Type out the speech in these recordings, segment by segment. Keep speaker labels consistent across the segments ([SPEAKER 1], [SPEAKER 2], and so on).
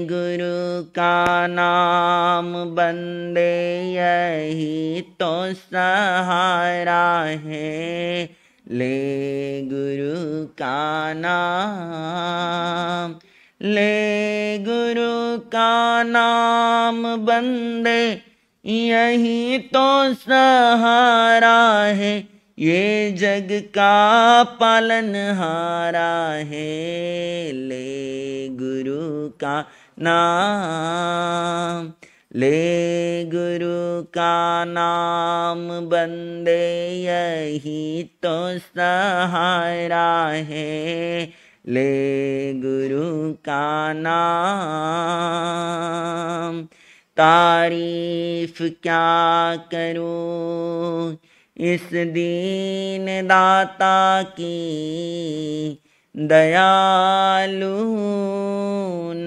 [SPEAKER 1] गुरु का नाम बंदे यही तो सहारा है ले गुरु का नाम ले गुरु का नाम बंदे यही तो सहारा है ये जग का पालनहारा है ले गुरु का नाम ले गुरु का नाम बंदे यही तो सहारा है ले गुरु का नाम तारीफ क्या करूँ इस दीन दाता की दयालु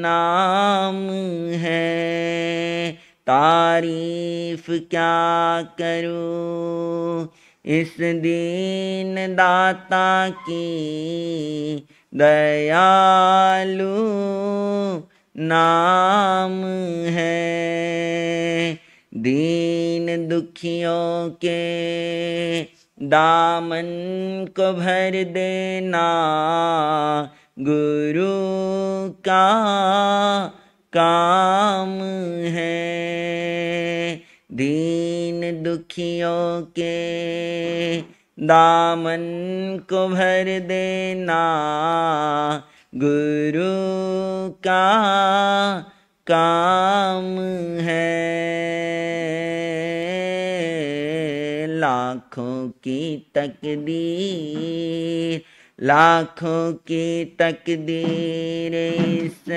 [SPEAKER 1] नाम है तारीफ क्या करूं इस दीन दाता की दयालु नाम है दीन दुखियों के दामन को भर देना गुरु का काम है दीन दुखियों के दामन को भर देना गुरु का काम की तकदीर लाखों की तकदीर इस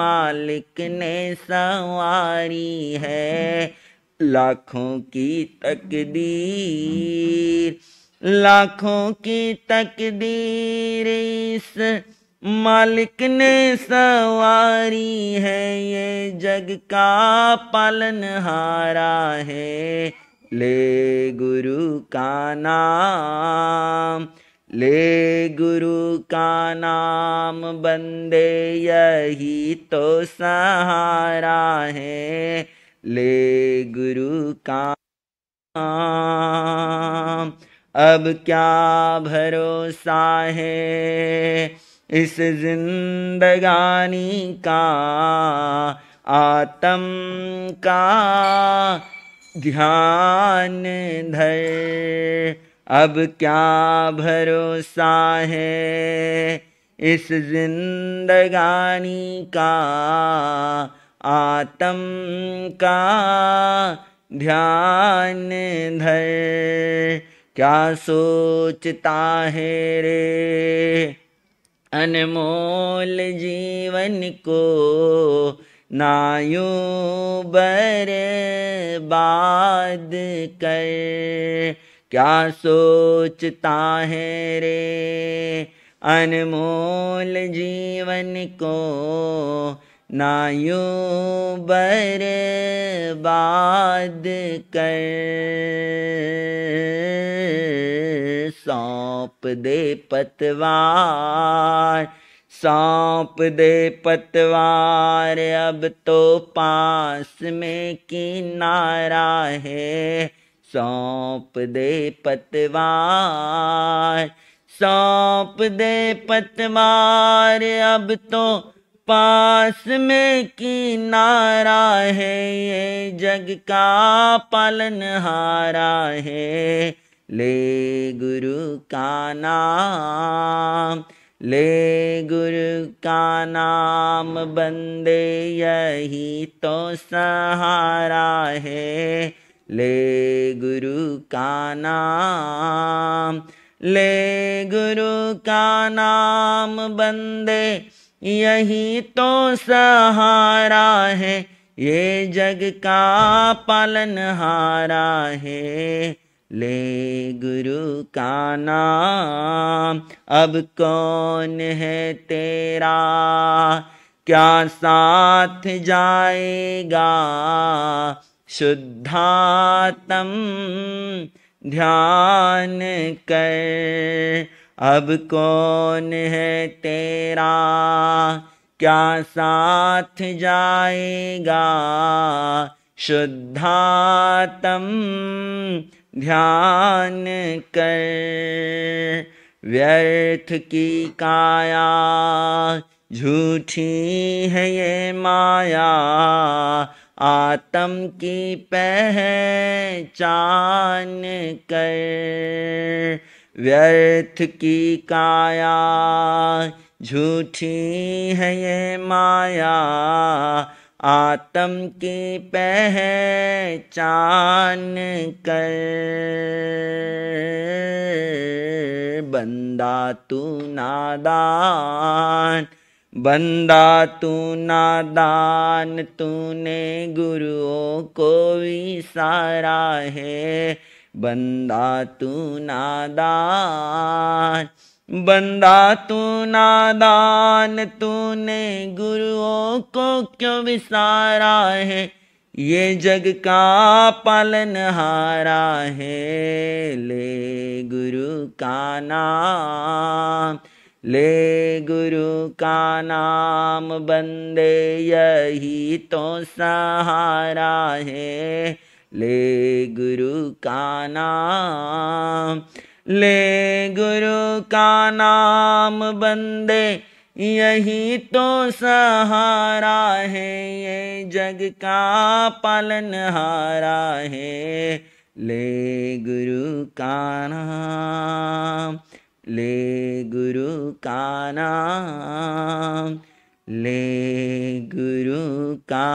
[SPEAKER 1] मालिक ने सवारी है लाखों की तकदीर लाखों की तकदीर इस मालिक ने सवारी है ये जग का पालन हारा है ले गुरु का नाम ले गुरु का नाम बंदे यही तो सहारा है ले गुरु का नाम अब क्या भरोसा है इस जिंदगानी का आत्म का ध्यान धर अब क्या भरोसा है इस जिंदगानी का आत्म का ध्यान धर क्या सोचता है रे अनमोल जीवन को नायू बर्बाद कर क्या सोचता है रे अनमोल जीवन को नायू बर्बाद कर सौंप दे पतवार सौंप दे पतवार अब तो पास में किनारा है सौंप दे पतवार सौंप दे पतवार अब तो पास में किनारा है ये जग का हारा है ले गुरु का नाम ले गुरु का नाम बंदे यही तो सहारा है ले गुरु का नाम ले गुरु का नाम बंदे यही तो सहारा है ये जग का पालनहारा है ले गुरु का नाम अब कौन है तेरा क्या साथ जाएगा शुद्धातम ध्यान कर अब कौन है तेरा क्या साथ जाएगा शुद्धातम ध्यान कर व्यर्थ की काया झूठी है ये माया आत्म की पहचान कर व्यर्थ की काया झूठी है ये माया आत्म की पहचान कर बंदा तू नादान बंदा तू नादान तूने गुरुओं को सारा है बंदा तू नादान बंदा तू नादान तूने गुरुओं को क्यों विसारा है ये जग का पालन हारा है ले गुरु का नाम ले गुरु का नाम बंदे यही तो सहारा है ले गुरु का नाम ले गुरु का नाम बंदे यही तो सहारा है ये जग का हारा है ले गुरु का नाम ले गुरु का नाम ले गुरु का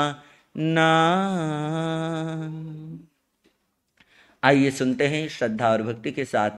[SPEAKER 1] नाम आइए सुनते हैं श्रद्धा और भक्ति के साथ